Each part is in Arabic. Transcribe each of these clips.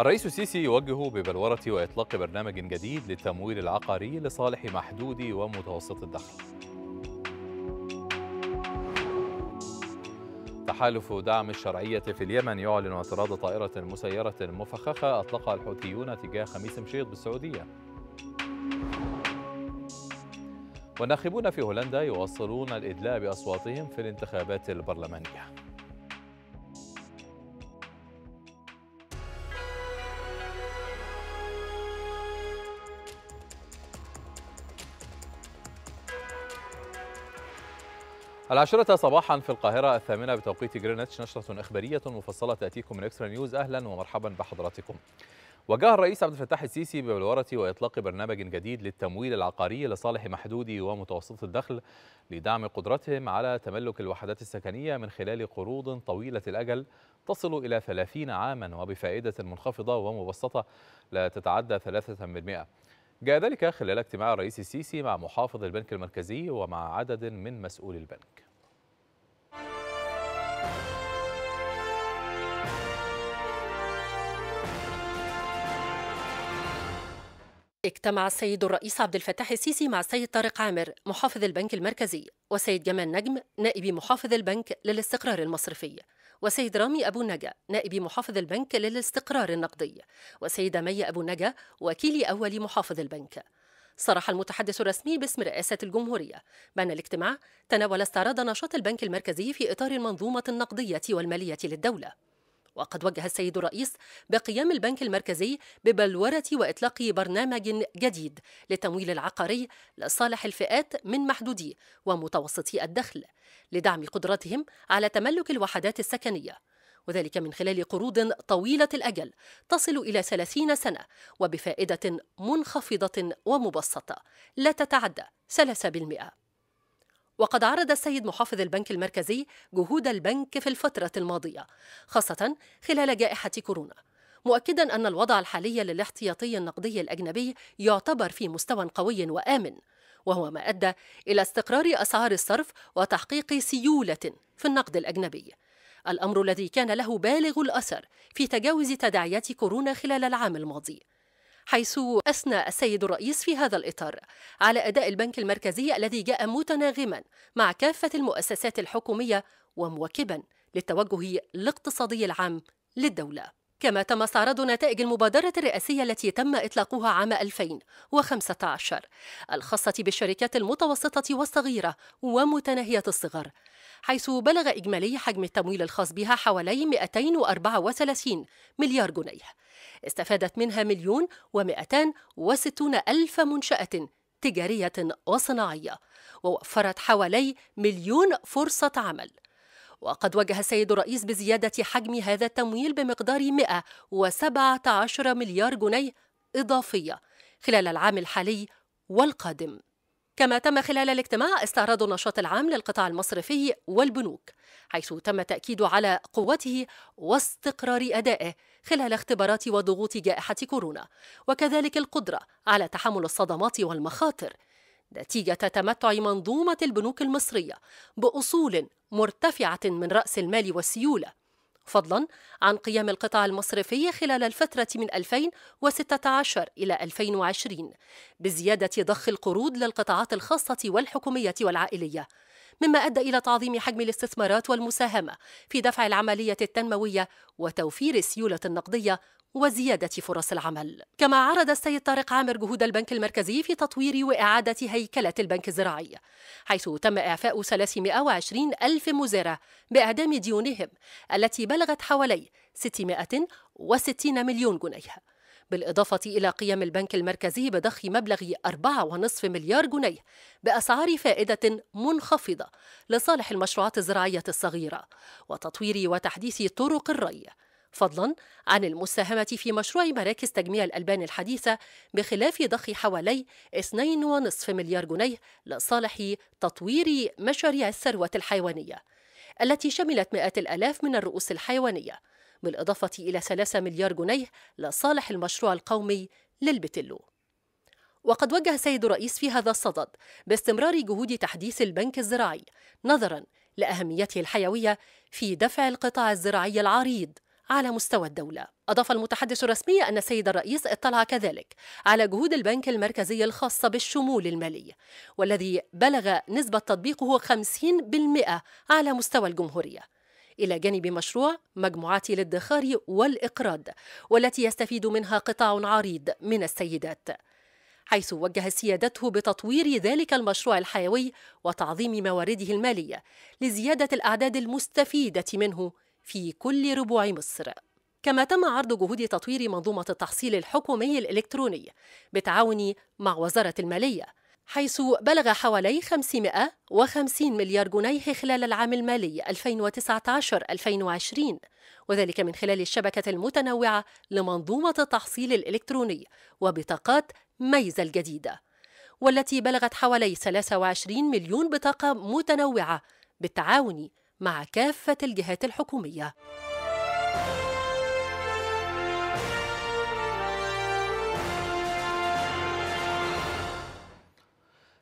الرئيس السيسي يوجه ببلورة وإطلاق برنامج جديد للتمويل العقاري لصالح محدود ومتوسط الدخل تحالف دعم الشرعية في اليمن يعلن اعتراض طائرة مسيرة مفخخة أطلقها الحوثيون تجاه خميس مشيط بالسعودية والناخبون في هولندا يواصلون الإدلاء بأصواتهم في الانتخابات البرلمانية العاشرة صباحا في القاهرة الثامنة بتوقيت جرينتش نشرة إخبارية مفصلة تأتيكم من إكسترا نيوز أهلا ومرحبا بحضراتكم وجه الرئيس عبد الفتاح السيسي ببلورة وإطلاق برنامج جديد للتمويل العقاري لصالح محدودي ومتوسط الدخل لدعم قدرتهم على تملك الوحدات السكنية من خلال قروض طويلة الأجل تصل إلى 30 عاما وبفائدة منخفضة ومبسطة لا تتعدى 3% جاء ذلك خلال اجتماع الرئيس السيسي مع محافظ البنك المركزي ومع عدد من مسؤولي البنك اجتمع السيد الرئيس عبد الفتاح السيسي مع السيد طارق عامر محافظ البنك المركزي وسيد جمال نجم نائب محافظ البنك للاستقرار المصرفي وسيد رامي أبو نجا نائب محافظ البنك للاستقرار النقدي وسيدة مي أبو نجا وكيل أول محافظ البنك صرح المتحدث الرسمي باسم رئاسة الجمهورية بأن الاجتماع تناول استعراض نشاط البنك المركزي في إطار المنظومة النقدية والمالية للدولة وقد وجه السيد الرئيس بقيام البنك المركزي ببلورة وإطلاق برنامج جديد للتمويل العقاري لصالح الفئات من محدودي ومتوسطي الدخل لدعم قدرتهم على تملك الوحدات السكنية وذلك من خلال قروض طويلة الأجل تصل إلى 30 سنة وبفائدة منخفضة ومبسطة لا تتعدى 3% وقد عرض السيد محافظ البنك المركزي جهود البنك في الفترة الماضية خاصة خلال جائحة كورونا مؤكدا أن الوضع الحالي للاحتياطي النقدي الأجنبي يعتبر في مستوى قوي وآمن وهو ما أدى إلى استقرار أسعار الصرف وتحقيق سيولة في النقد الأجنبي الأمر الذي كان له بالغ الأثر في تجاوز تداعيات كورونا خلال العام الماضي حيث أثنى السيد الرئيس في هذا الإطار على أداء البنك المركزي الذي جاء متناغما مع كافة المؤسسات الحكومية ومواكبا للتوجه الاقتصادي العام للدولة كما تم استعراض نتائج المبادرة الرئاسية التي تم إطلاقها عام 2015 الخاصة بالشركات المتوسطة والصغيرة ومتناهية الصغر حيث بلغ إجمالي حجم التمويل الخاص بها حوالي 234 مليار جنيه استفادت منها مليون و260 ألف منشأة تجارية وصناعية ووفرت حوالي مليون فرصة عمل وقد وجه السيد الرئيس بزيادة حجم هذا التمويل بمقدار 117 مليار جنيه إضافية خلال العام الحالي والقادم كما تم خلال الاجتماع استعراض النشاط العام للقطاع المصرفي والبنوك حيث تم التأكيد على قوته واستقرار أدائه خلال اختبارات وضغوط جائحة كورونا وكذلك القدرة على تحمل الصدمات والمخاطر نتيجة تمتع منظومة البنوك المصرية بأصول مرتفعة من رأس المال والسيولة فضلا عن قيام القطاع المصرفي خلال الفترة من 2016 إلى 2020 بزيادة ضخ القروض للقطاعات الخاصة والحكومية والعائلية مما أدى إلى تعظيم حجم الاستثمارات والمساهمة في دفع العملية التنموية وتوفير السيولة النقدية وزيادة فرص العمل كما عرض السيد طارق عامر جهود البنك المركزي في تطوير وإعادة هيكلة البنك الزراعي حيث تم إعفاء 320 ألف مزارع بإعدام ديونهم التي بلغت حوالي 660 مليون جنيه بالإضافة إلى قيام البنك المركزي بضخ مبلغ 4.5 مليار جنيه بأسعار فائدة منخفضة لصالح المشروعات الزراعية الصغيرة وتطوير وتحديث طرق الري فضلا عن المساهمة في مشروع مراكز تجميع الألبان الحديثة بخلاف ضخ حوالي 2.5 مليار جنيه لصالح تطوير مشاريع الثروة الحيوانية التي شملت مئات الآلاف من الرؤوس الحيوانية بالإضافة إلى 3 مليار جنيه لصالح المشروع القومي للبتلو وقد وجه السيد الرئيس في هذا الصدد باستمرار جهود تحديث البنك الزراعي نظرا لأهميته الحيوية في دفع القطاع الزراعي العريض على مستوى الدولة أضاف المتحدث الرسمي أن السيد الرئيس اطلع كذلك على جهود البنك المركزي الخاصة بالشمول المالي والذي بلغ نسبة تطبيقه 50% على مستوى الجمهورية إلى جانب مشروع مجموعات الادخار والإقراض والتي يستفيد منها قطاع عريض من السيدات حيث وجه سيادته بتطوير ذلك المشروع الحيوي وتعظيم موارده الماليه لزياده الاعداد المستفيده منه في كل ربوع مصر كما تم عرض جهود تطوير منظومة التحصيل الحكومي الإلكتروني بالتعاون مع وزارة المالية حيث بلغ حوالي 550 مليار جنيه خلال العام المالي 2019-2020 وذلك من خلال الشبكة المتنوعة لمنظومة التحصيل الإلكتروني وبطاقات ميزة الجديدة والتي بلغت حوالي 23 مليون بطاقة متنوعة بالتعاون مع كافة الجهات الحكومية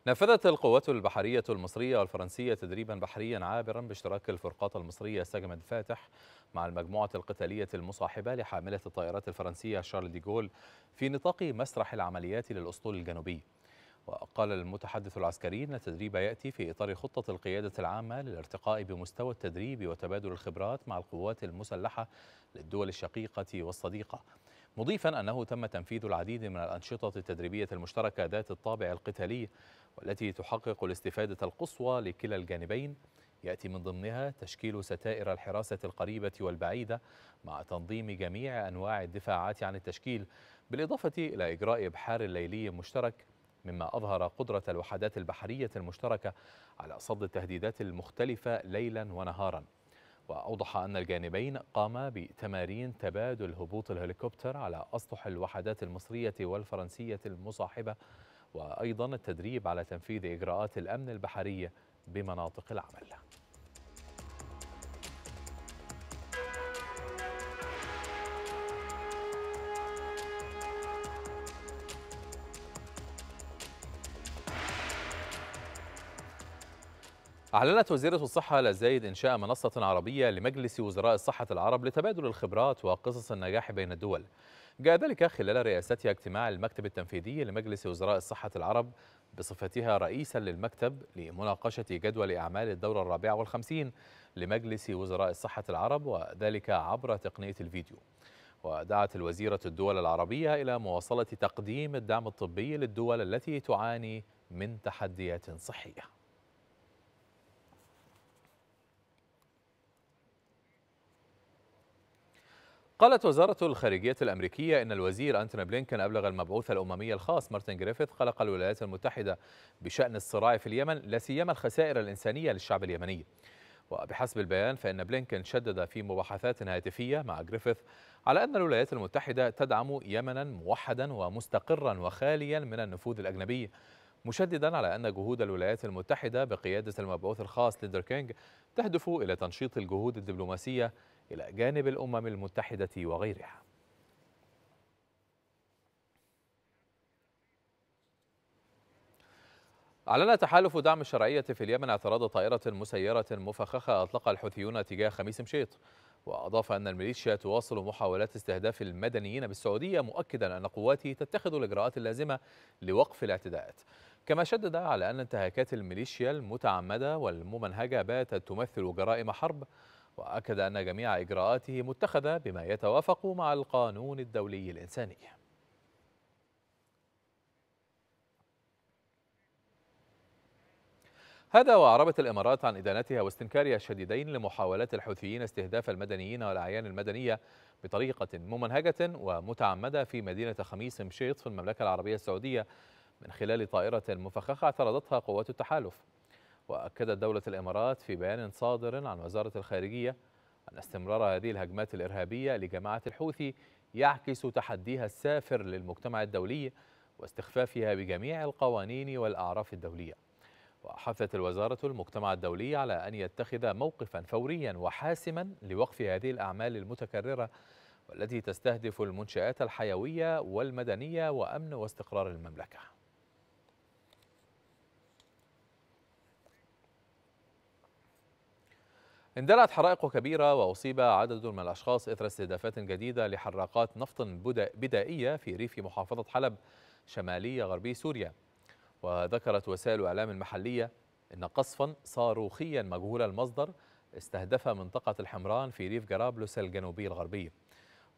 نفذت القوات البحرية المصرية والفرنسية تدريبا بحريا عابرا باشتراك الفرقات المصرية سجمد فاتح مع المجموعة القتالية المصاحبة لحاملة الطائرات الفرنسية شارل ديغول في نطاق مسرح العمليات للأسطول الجنوبي وقال المتحدث العسكري أن التدريب يأتي في إطار خطة القيادة العامة للارتقاء بمستوى التدريب وتبادل الخبرات مع القوات المسلحة للدول الشقيقة والصديقة مضيفا أنه تم تنفيذ العديد من الأنشطة التدريبية المشتركة ذات الطابع القتالي والتي تحقق الاستفادة القصوى لكلا الجانبين يأتي من ضمنها تشكيل ستائر الحراسة القريبة والبعيدة مع تنظيم جميع أنواع الدفاعات عن التشكيل بالإضافة إلى إجراء إبحار ليلي مشترك مما أظهر قدرة الوحدات البحرية المشتركة على صد التهديدات المختلفة ليلا ونهارا وأوضح أن الجانبين قاما بتمارين تبادل هبوط الهليكوبتر على أسطح الوحدات المصرية والفرنسية المصاحبة وأيضا التدريب على تنفيذ إجراءات الأمن البحرية بمناطق العمل أعلنت وزيرة الصحة لزايد إنشاء منصة عربية لمجلس وزراء الصحة العرب لتبادل الخبرات وقصص النجاح بين الدول جاء ذلك خلال رئاستها اجتماع المكتب التنفيذي لمجلس وزراء الصحة العرب بصفتها رئيسا للمكتب لمناقشة جدول أعمال الدورة الرابعة والخمسين لمجلس وزراء الصحة العرب وذلك عبر تقنية الفيديو ودعت الوزيرة الدول العربية إلى مواصلة تقديم الدعم الطبي للدول التي تعاني من تحديات صحية قالت وزارة الخارجية الأمريكية إن الوزير أنتوني بلينكن أبلغ المبعوث الأممي الخاص مارتن جريفيث قلق الولايات المتحدة بشأن الصراع في اليمن لا سيما الخسائر الإنسانية للشعب اليمني. وبحسب البيان فإن بلينكن شدد في مباحثات هاتفية مع جريفيث على أن الولايات المتحدة تدعم يمنا موحدا ومستقرا وخاليا من النفوذ الأجنبي مشددا على أن جهود الولايات المتحدة بقيادة المبعوث الخاص ليدر كينج تهدف إلى تنشيط الجهود الدبلوماسية إلى جانب الأمم المتحدة وغيرها أعلن تحالف دعم الشرعية في اليمن اعتراض طائرة مسيرة مفخخة أطلقها الحوثيون تجاه خميس مشيط وأضاف أن الميليشيا تواصل محاولات استهداف المدنيين بالسعودية مؤكدا أن قواته تتخذ الإجراءات اللازمة لوقف الاعتداءات كما شدد على أن انتهاكات الميليشيا المتعمدة والممنهجة باتت تمثل جرائم حرب وأكد أن جميع إجراءاته متخذة بما يتوافق مع القانون الدولي الإنساني هذا وأعربت الإمارات عن إدانتها واستنكارها الشديدين لمحاولات الحوثيين استهداف المدنيين والأعيان المدنية بطريقة ممنهجة ومتعمدة في مدينة خميس مشيط في المملكة العربية السعودية من خلال طائرة مفخخة اعترضتها قوات التحالف وأكدت دولة الإمارات في بيان صادر عن وزارة الخارجية أن استمرار هذه الهجمات الإرهابية لجماعة الحوثي يعكس تحديها السافر للمجتمع الدولي واستخفافها بجميع القوانين والأعراف الدولية وحثت الوزارة المجتمع الدولي على أن يتخذ موقفا فوريا وحاسما لوقف هذه الأعمال المتكررة والتي تستهدف المنشآت الحيوية والمدنية وأمن واستقرار المملكة اندلعت حرائق كبيرة وأصيب عدد من الأشخاص إثر استهدافات جديدة لحراقات نفط بدائية في ريف محافظة حلب شمالية غربي سوريا وذكرت وسائل الإعلام المحلية أن قصفا صاروخيا مجهول المصدر استهدف منطقة الحمران في ريف جرابلس الجنوبي الغربي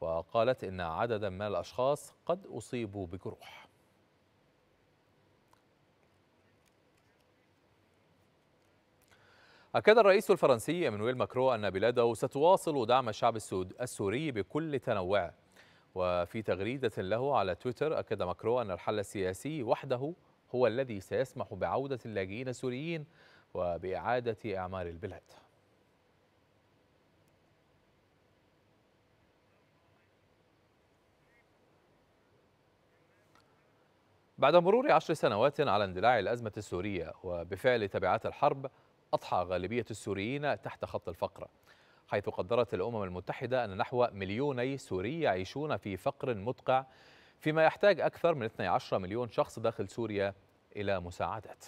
وقالت إن عددا من الأشخاص قد أصيبوا بجروح أكد الرئيس الفرنسي إيمانويل ماكرو أن بلاده ستواصل دعم الشعب السوري بكل تنوعه وفي تغريدة له على تويتر أكد ماكرو أن الحل السياسي وحده هو الذي سيسمح بعودة اللاجئين السوريين وبإعادة أعمار البلاد بعد مرور عشر سنوات على اندلاع الأزمة السورية وبفعل تبعات الحرب أضحى غالبية السوريين تحت خط الفقر حيث قدرت الأمم المتحدة أن نحو مليوني سوري يعيشون في فقر مدقع فيما يحتاج أكثر من 12 مليون شخص داخل سوريا إلى مساعدات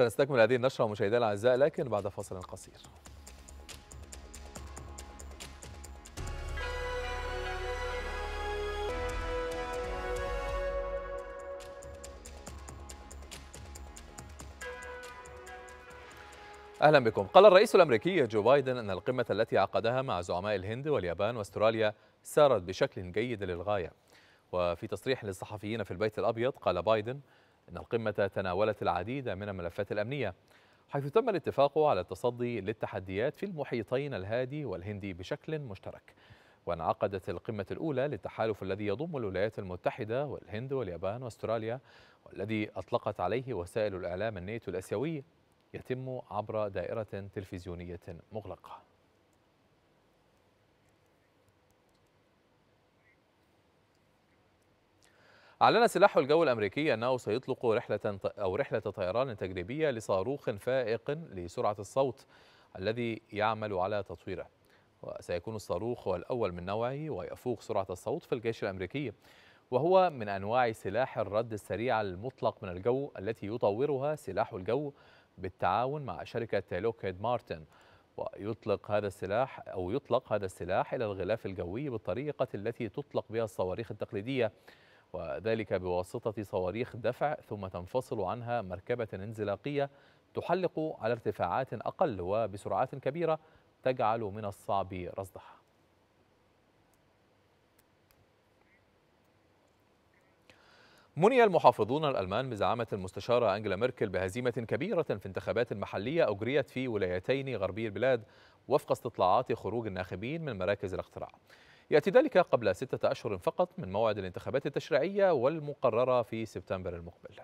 سنستكمل هذه النشرة مشاهدينا الأعزاء لكن بعد فاصل قصير اهلا بكم. قال الرئيس الامريكي جو بايدن ان القمه التي عقدها مع زعماء الهند واليابان واستراليا سارت بشكل جيد للغايه. وفي تصريح للصحفيين في البيت الابيض قال بايدن إن القمة تناولت العديد من الملفات الأمنية حيث تم الاتفاق على التصدي للتحديات في المحيطين الهادي والهندي بشكل مشترك وانعقدت القمة الأولى للتحالف الذي يضم الولايات المتحدة والهند واليابان واستراليا والذي أطلقت عليه وسائل الإعلام الناتو الآسيوي يتم عبر دائرة تلفزيونية مغلقة أعلن سلاح الجو الأمريكي أنه سيطلق رحلة أو رحلة طيران تجريبية لصاروخ فائق لسرعة الصوت الذي يعمل على تطويره وسيكون الصاروخ هو الأول من نوعه ويفوق سرعة الصوت في الجيش الأمريكي وهو من أنواع سلاح الرد السريع المطلق من الجو التي يطورها سلاح الجو بالتعاون مع شركة لوكيد مارتن ويطلق هذا السلاح أو يطلق هذا السلاح إلى الغلاف الجوي بالطريقة التي تطلق بها الصواريخ التقليدية وذلك بواسطة صواريخ دفع ثم تنفصل عنها مركبة انزلاقية تحلق على ارتفاعات أقل وبسرعات كبيرة تجعل من الصعب رصدها مني المحافظون الألمان بزعامة المستشارة أنجلا ميركل بهزيمة كبيرة في انتخابات محلية أجريت في ولايتين غربي البلاد وفق استطلاعات خروج الناخبين من مراكز الاقتراع يأتي ذلك قبل ستة أشهر فقط من موعد الانتخابات التشريعية والمقررة في سبتمبر المقبل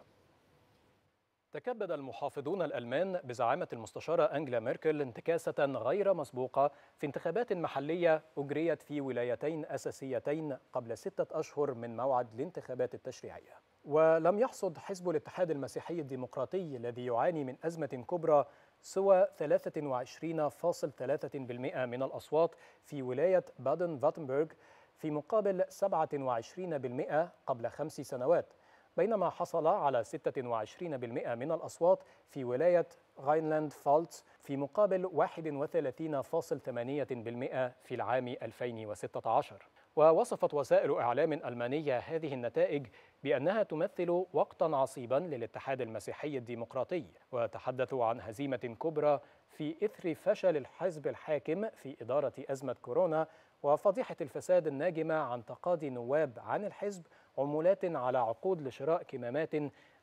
تكبد المحافظون الألمان بزعامة المستشارة أنجلا ميركل انتكاسة غير مسبوقة في انتخابات محلية أجريت في ولايتين أساسيتين قبل ستة أشهر من موعد الانتخابات التشريعية ولم يحصد حزب الاتحاد المسيحي الديمقراطي الذي يعاني من أزمة كبرى سوى 23.3% من الأصوات في ولاية بادن فاتنبرغ في مقابل 27% قبل خمس سنوات بينما حصل على 26% من الأصوات في ولاية غاينلاند فالتس في مقابل 31.8% في العام 2016 ووصفت وسائل إعلام ألمانية هذه النتائج بأنها تمثل وقتا عصيبا للاتحاد المسيحي الديمقراطي وتحدثوا عن هزيمة كبرى في إثر فشل الحزب الحاكم في إدارة أزمة كورونا وفضيحة الفساد الناجمة عن تقاضي نواب عن الحزب عمولات على عقود لشراء كمامات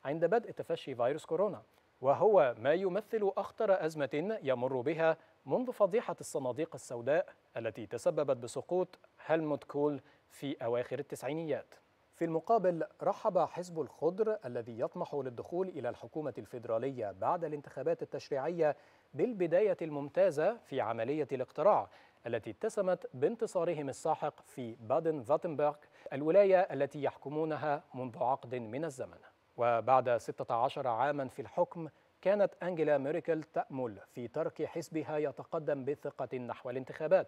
عند بدء تفشي فيروس كورونا وهو ما يمثل أخطر أزمة يمر بها منذ فضيحة الصناديق السوداء التي تسببت بسقوط هلموت كول في أواخر التسعينيات في المقابل رحب حزب الخضر الذي يطمح للدخول إلى الحكومة الفيدرالية بعد الانتخابات التشريعية بالبداية الممتازة في عملية الاقتراع التي اتسمت بانتصارهم الساحق في بادن فاتنبرغ الولاية التي يحكمونها منذ عقد من الزمن وبعد 16 عاما في الحكم كانت أنجيلا ميركل تأمل في ترك حزبها يتقدم بثقة نحو الانتخابات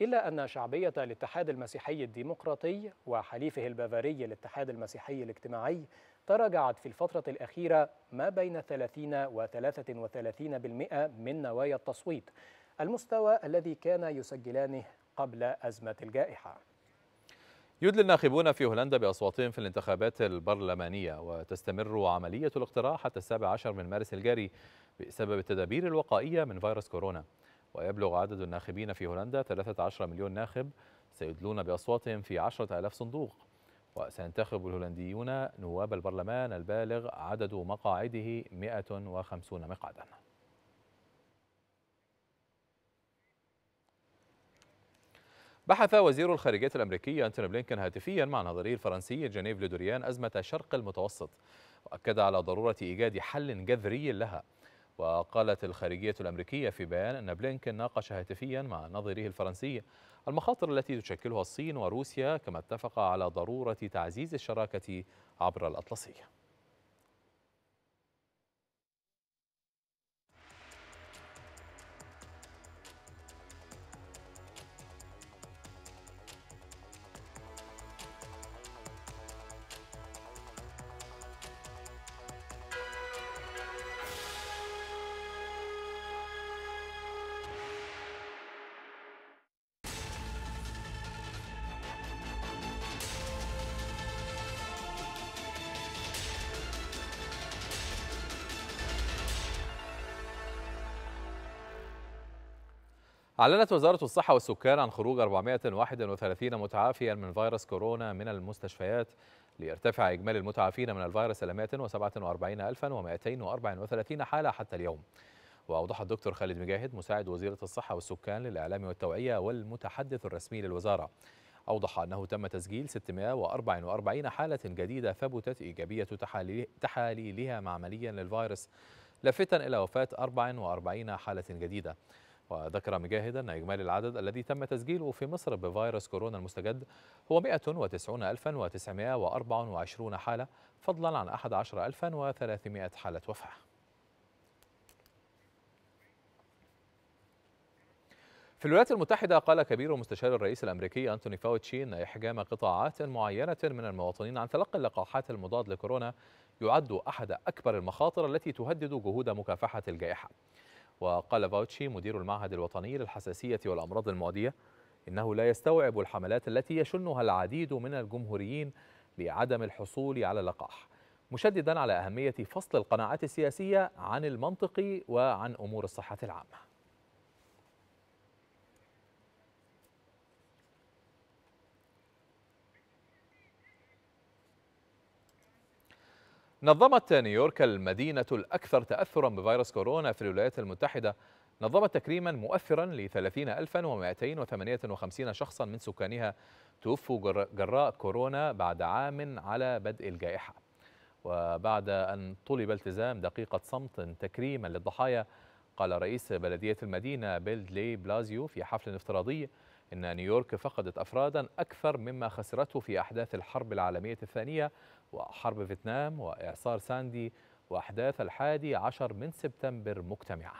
إلا أن شعبية الاتحاد المسيحي الديمقراطي وحليفه البافاري الاتحاد المسيحي الاجتماعي تراجعت في الفترة الأخيرة ما بين 30 و 33% من نوايا التصويت المستوى الذي كان يسجلانه قبل أزمة الجائحة يدلي الناخبون في هولندا بأصواتهم في الانتخابات البرلمانية وتستمر عملية الاقتراع حتى السابع عشر من مارس الجاري بسبب التدابير الوقائية من فيروس كورونا ويبلغ عدد الناخبين في هولندا 13 مليون ناخب سيدلون بأصواتهم في 10000 صندوق وسينتخب الهولنديون نواب البرلمان البالغ عدد مقاعده 150 مقعدا بحث وزير الخارجية الأمريكي أنتوني بلينكن هاتفيا مع نظري الفرنسي جنيف لدوريان أزمة الشرق المتوسط وأكد على ضرورة إيجاد حل جذري لها وقالت الخارجية الأمريكية في بيان أن بلينكن ناقش هاتفيا مع نظيره الفرنسي المخاطر التي تشكلها الصين وروسيا كما اتفق على ضرورة تعزيز الشراكة عبر الأطلسية أعلنت وزارة الصحة والسكان عن خروج 431 متعافيا من فيروس كورونا من المستشفيات ليرتفع إجمالي المتعافين من الفيروس إلى 147234 حالة حتى اليوم. وأوضح الدكتور خالد مجاهد مساعد وزيرة الصحة والسكان للإعلام والتوعية والمتحدث الرسمي للوزارة أوضح أنه تم تسجيل 644 حالة جديدة ثبتت إيجابية تحاليلها معمليا للفيروس لافتا إلى وفاة 44 حالة جديدة وذكر مجاهد أن إجمالي العدد الذي تم تسجيله في مصر بفيروس كورونا المستجد هو 190924 حالة فضلا عن 11300 حالة وفاة في الولايات المتحدة قال كبير مستشار الرئيس الأمريكي أنتوني فاوتشي أن إحجام قطاعات معينة من المواطنين عن تلقي اللقاحات المضاد لكورونا يعد أحد أكبر المخاطر التي تهدد جهود مكافحة الجائحة وقال فاوتشي مدير المعهد الوطني للحساسية والأمراض المعدية إنه لا يستوعب الحملات التي يشنها العديد من الجمهوريين لعدم الحصول على لقاح مشددا على أهمية فصل القناعات السياسية عن المنطق وعن أمور الصحة العامة نظمت نيويورك المدينة الأكثر تأثرا بفيروس كورونا في الولايات المتحدة نظمت تكريما مؤثرا ل 30258 شخصا من سكانها توفوا جراء كورونا بعد عام على بدء الجائحة وبعد أن طلب التزام دقيقة صمت تكريما للضحايا قال رئيس بلدية المدينة بيلد لي بلازيو في حفل افتراضي إن نيويورك فقدت أفرادا أكثر مما خسرته في أحداث الحرب العالمية الثانية وحرب فيتنام وإعصار ساندي وأحداث الحادي عشر من سبتمبر مجتمعة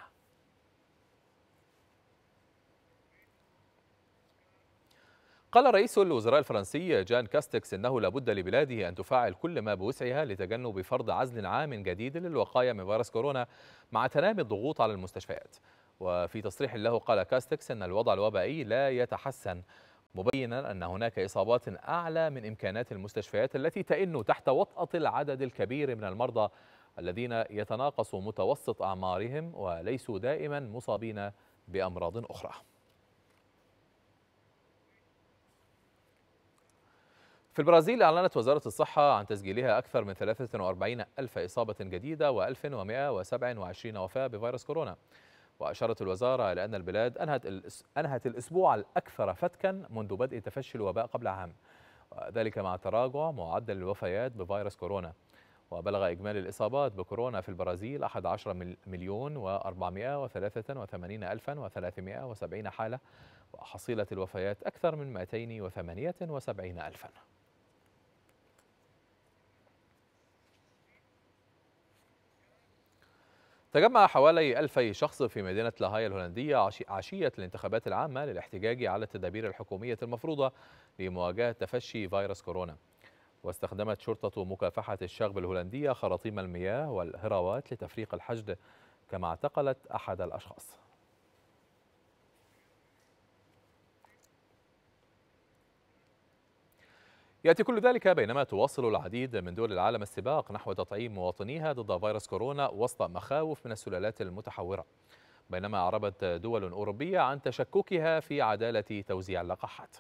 قال رئيس الوزراء الفرنسي جان كاستكس انه لابد لبلاده ان تفعل كل ما بوسعها لتجنب فرض عزل عام جديد للوقايه من فيروس كورونا مع تنامي الضغوط على المستشفيات وفي تصريح له قال كاستكس أن الوضع الوبائي لا يتحسن مبينا أن هناك إصابات أعلى من إمكانات المستشفيات التي تئن تحت وطأة العدد الكبير من المرضى الذين يتناقص متوسط أعمارهم وليسوا دائما مصابين بأمراض أخرى في البرازيل أعلنت وزارة الصحة عن تسجيلها أكثر من 43 ألف إصابة جديدة و1127 وفاة بفيروس كورونا وأشارت الوزارة إلى أن البلاد أنهت, أنهت الأسبوع الأكثر فتكا منذ بدء تفشي الوباء قبل عام وذلك مع تراجع معدل الوفيات بفيروس كورونا وبلغ إجمالي الإصابات بكورونا في البرازيل 11 مليون و483370 حالة وحصيلة الوفيات أكثر من 278 ألفاً تجمع حوالي ألفي شخص في مدينة لاهاي الهولندية عشية الانتخابات العامة للاحتجاج على التدابير الحكومية المفروضة لمواجهة تفشي فيروس كورونا واستخدمت شرطة مكافحة الشغب الهولندية خراطيم المياه والهراوات لتفريق الحشد كما اعتقلت أحد الأشخاص يأتي كل ذلك بينما تواصل العديد من دول العالم السباق نحو تطعيم مواطنيها ضد فيروس كورونا وسط مخاوف من السلالات المتحورة بينما أعربت دول أوروبية عن تشككها في عدالة توزيع اللقاحات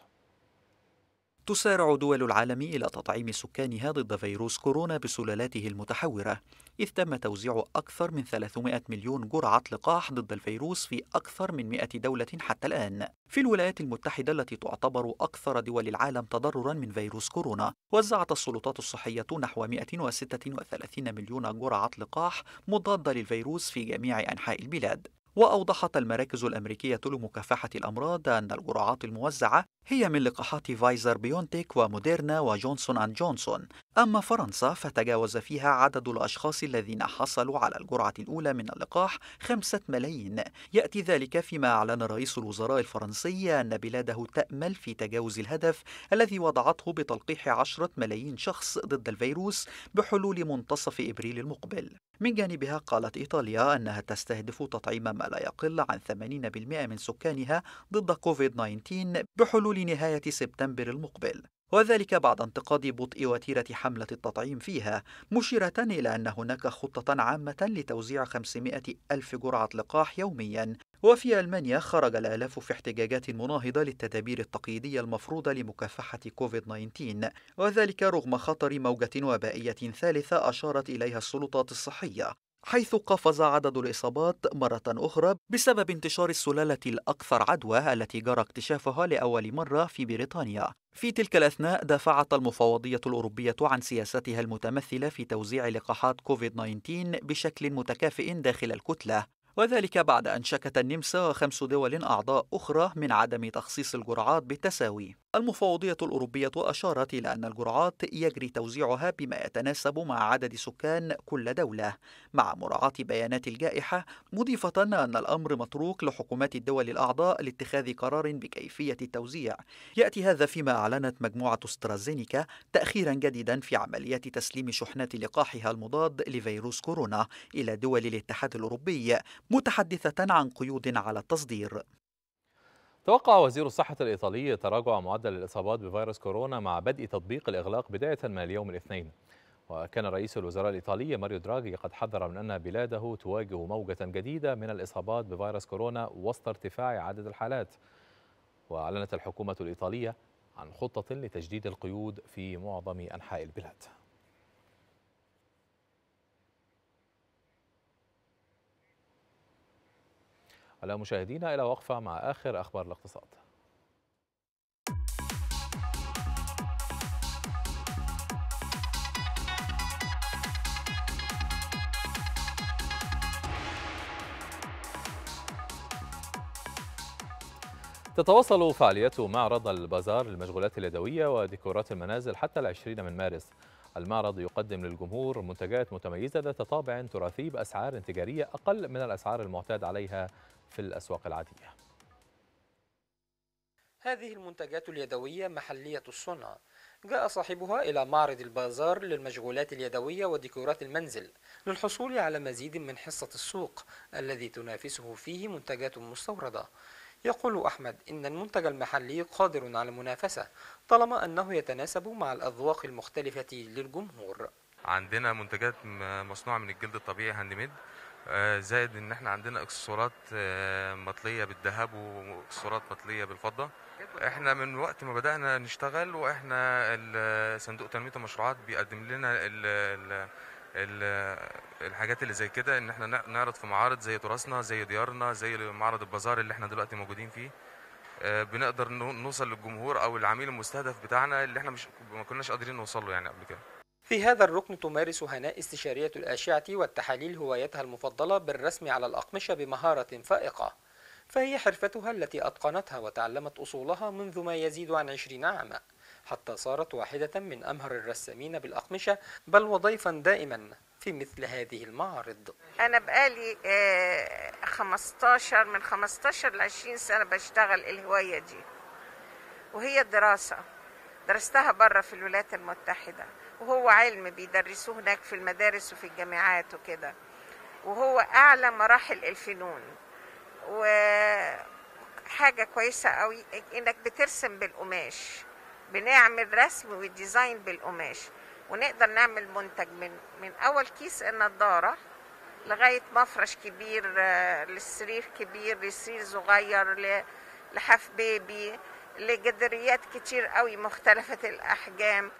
تسارع دول العالم إلى تطعيم سكانها ضد فيروس كورونا بسلالاته المتحورة، إذ تم توزيع أكثر من 300 مليون جرعة لقاح ضد الفيروس في أكثر من 100 دولة حتى الآن. في الولايات المتحدة التي تعتبر أكثر دول العالم تضرراً من فيروس كورونا، وزعت السلطات الصحية نحو 136 مليون جرعة لقاح مضادة للفيروس في جميع أنحاء البلاد. وأوضحت المراكز الأمريكية لمكافحة الأمراض أن الجرعات الموزعة هي من لقاحات فايزر بيونتيك وموديرنا وجونسون أند جونسون أما فرنسا فتجاوز فيها عدد الأشخاص الذين حصلوا على الجرعة الأولى من اللقاح خمسة ملايين يأتي ذلك فيما أعلن رئيس الوزراء الفرنسي أن بلاده تأمل في تجاوز الهدف الذي وضعته بتلقيح عشرة ملايين شخص ضد الفيروس بحلول منتصف إبريل المقبل من جانبها قالت إيطاليا أنها تستهدف تطعيم ما لا يقل عن 80% من سكانها ضد كوفيد 19 بحلول نهاية سبتمبر المقبل وذلك بعد انتقاد بطء وتيرة حملة التطعيم فيها مشيرة إلى أن هناك خطة عامة لتوزيع 500 ألف جرعة لقاح يوميا وفي ألمانيا خرج الآلاف في احتجاجات مناهضة للتدابير التقييدية المفروضة لمكافحة كوفيد 19 وذلك رغم خطر موجة وبائية ثالثة أشارت إليها السلطات الصحية حيث قفز عدد الإصابات مرة أخرى بسبب انتشار السلالة الأكثر عدوى التي جرى اكتشافها لأول مرة في بريطانيا. في تلك الأثناء دافعت المفوضية الأوروبية عن سياستها المتمثلة في توزيع لقاحات كوفيد-19 بشكل متكافئ داخل الكتلة، وذلك بعد أن شكت النمسا وخمس دول أعضاء أخرى من عدم تخصيص الجرعات بالتساوي. المفوضية الأوروبية أشارت إلى أن الجرعات يجري توزيعها بما يتناسب مع عدد سكان كل دولة مع مراعاة بيانات الجائحة مضيفة أن الأمر متروك لحكومات الدول الأعضاء لاتخاذ قرار بكيفية التوزيع يأتي هذا فيما أعلنت مجموعة استرازينيكا تأخيرا جديدا في عملية تسليم شحنات لقاحها المضاد لفيروس كورونا إلى دول الاتحاد الأوروبي متحدثة عن قيود على التصدير توقع وزير الصحة الإيطالي تراجع معدل الإصابات بفيروس كورونا مع بدء تطبيق الإغلاق بداية من اليوم الاثنين وكان رئيس الوزراء الإيطالي ماريو دراغي قد حذر من أن بلاده تواجه موجة جديدة من الإصابات بفيروس كورونا وسط ارتفاع عدد الحالات وأعلنت الحكومة الإيطالية عن خطة لتجديد القيود في معظم أنحاء البلاد على مشاهدينا إلى وقفة مع آخر أخبار الاقتصاد تتواصل فعالية معرض البازار للمشغولات اليدوية وديكورات المنازل حتى العشرين من مارس المعرض يقدم للجمهور منتجات متميزة ذات طابع تراثي بأسعار تجارية أقل من الأسعار المعتاد عليها في الأسواق العادية هذه المنتجات اليدوية محلية الصنع جاء صاحبها إلى معرض البازار للمشغولات اليدوية وديكورات المنزل للحصول على مزيد من حصة السوق الذي تنافسه فيه منتجات مستوردة يقول أحمد إن المنتج المحلي قادر على المنافسة طالما أنه يتناسب مع الأذواق المختلفة للجمهور عندنا منتجات مصنوعة من الجلد الطبيعي هاند ميد آه، زائد ان احنا عندنا اكسسوارات آه، مطليه بالذهب واكسسوارات مطليه بالفضه احنا من وقت ما بدانا نشتغل واحنا صندوق تنميه المشروعات بيقدم لنا الـ الـ الحاجات اللي زي كده ان احنا نعرض في معارض زي تراثنا زي ديارنا زي معرض البازار اللي احنا دلوقتي موجودين فيه آه، بنقدر نوصل للجمهور او العميل المستهدف بتاعنا اللي احنا مش ما كناش قادرين نوصل له يعني قبل كده في هذا الركن تمارس هناء استشارية الأشعة والتحاليل هوايتها المفضلة بالرسم على الأقمشة بمهارة فائقة فهي حرفتها التي أتقنتها وتعلمت أصولها منذ ما يزيد عن عشرين عاما حتى صارت واحدة من أمهر الرسامين بالأقمشة بل وضيفا دائما في مثل هذه المعارض أنا بقالي 15 آه، من 15 ل 20 سنة بشتغل الهواية دي وهي الدراسة درستها بره في الولايات المتحدة وهو علم بيدرسوه هناك في المدارس وفي الجامعات وكده وهو اعلى مراحل الفنون وحاجة كويسة قوي انك بترسم بالقماش بنعمل رسم وديزاين بالقماش ونقدر نعمل منتج من من اول كيس النضاره لغايه مفرش كبير للسرير كبير لسرير صغير لحف بيبي لجدريات كتير قوي مختلفه الاحجام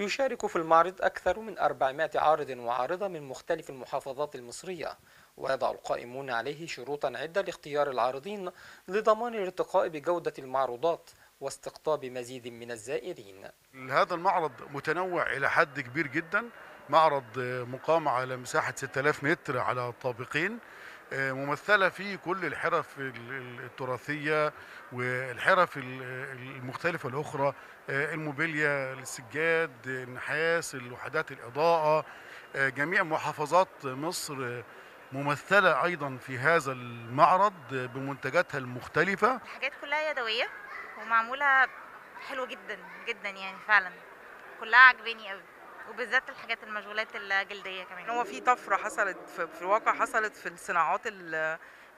يشارك في المعرض أكثر من 400 عارض وعارضة من مختلف المحافظات المصرية ويضع القائمون عليه شروطا عدة لاختيار العارضين لضمان الارتقاء بجودة المعروضات واستقطاب مزيد من الزائرين هذا المعرض متنوع إلى حد كبير جدا معرض مقام على مساحة 6000 متر على طابقين آه، ممثله في كل الحرف التراثيه والحرف المختلفه الاخرى آه، الموبيليا السجاد النحاس الوحدات الاضاءه آه، جميع محافظات مصر ممثله ايضا في هذا المعرض بمنتجاتها المختلفه حاجات كلها يدويه ومعموله حلوة جدا جدا يعني فعلا كلها عجباني قوي وبالذات الحاجات المشغولات الجلديه كمان هو في طفره حصلت في الواقع حصلت في الصناعات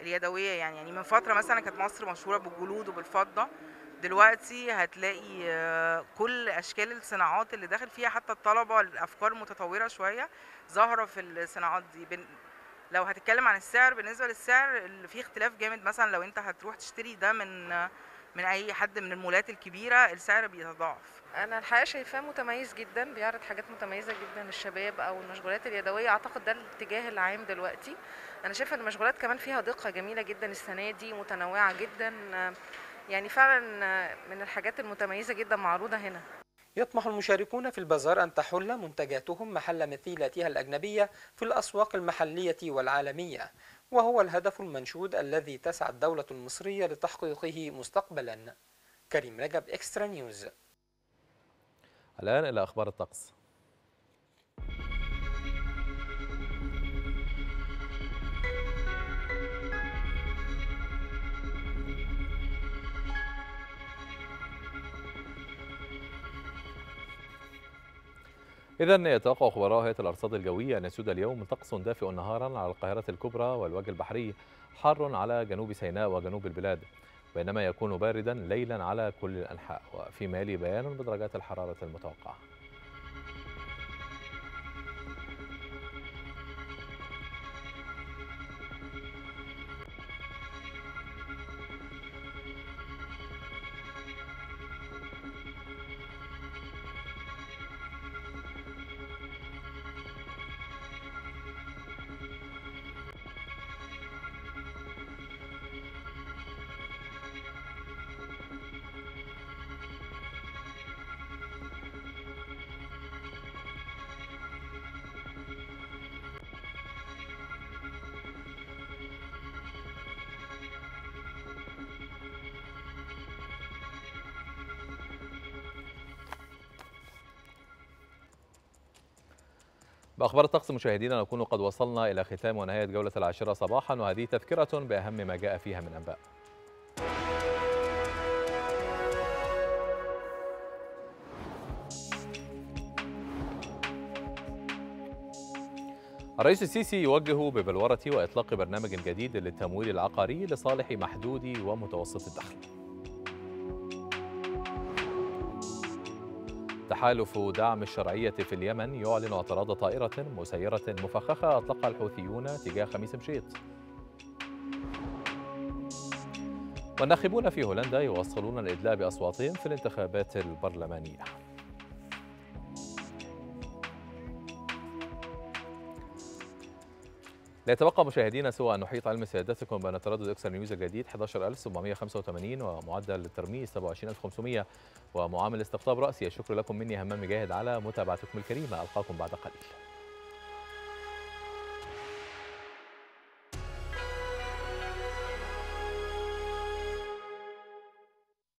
اليدويه يعني يعني من فتره مثلا كانت مصر مشهوره بالجلود وبالفضه دلوقتي هتلاقي آه، كل اشكال الصناعات اللي داخل فيها حتى الطلبه الافكار المتطوره شويه ظاهره في الصناعات دي لو هتتكلم عن السعر بالنسبه للسعر اللي فيه اختلاف جامد مثلا لو انت هتروح تشتري ده من آه، من اي حد من المولات الكبيره السعر بيتضاعف انا الحقيقه شايفاه متميز جدا بيعرض حاجات متميزه جدا للشباب او المشغولات اليدويه اعتقد ده الاتجاه العام دلوقتي انا شايفه ان المشغولات كمان فيها دقه جميله جدا السنه دي متنوعه جدا يعني فعلا من الحاجات المتميزه جدا معروضه هنا يطمح المشاركون في البازار أن تحل منتجاتهم محل مثيلاتها الأجنبية في الأسواق المحلية والعالمية وهو الهدف المنشود الذي تسعى الدولة المصرية لتحقيقه مستقبلا كريم رجب إكسترا نيوز الآن إلى أخبار الطقس إذا يتوقع خبراء هيئة الأرصاد الجوية أن يسود اليوم طقس دافئ نهارا على القاهرة الكبرى والوجه البحري حار على جنوب سيناء وجنوب البلاد بينما يكون باردا ليلا على كل الأنحاء وفي مالي بيان بدرجات الحرارة المتوقعة بأخبار الطقس مشاهدينا نكون قد وصلنا إلى ختام ونهاية جولة العاشرة صباحا وهذه تذكرة بأهم ما جاء فيها من أنباء الرئيس السيسي يوجه ببلورة وإطلاق برنامج جديد للتمويل العقاري لصالح محدودي ومتوسط الدخل تحالف دعم الشرعية في اليمن يعلن اعتراض طائرة مسيرة مفخخة أطلقها الحوثيون تجاه خميس مشيط والناخبون في هولندا يواصلون الإدلاء بأصواتهم في الانتخابات البرلمانية لا يتبقى مشاهدينا سوى أن نحيط علم سيادتكم بأن تردد إكسر نيوز الجديد 11785 ومعدل الترميز 27500 ومعامل استقطاب رأسي الشكر لكم مني همام جاهد على متابعتكم الكريمة ألقاكم بعد قليل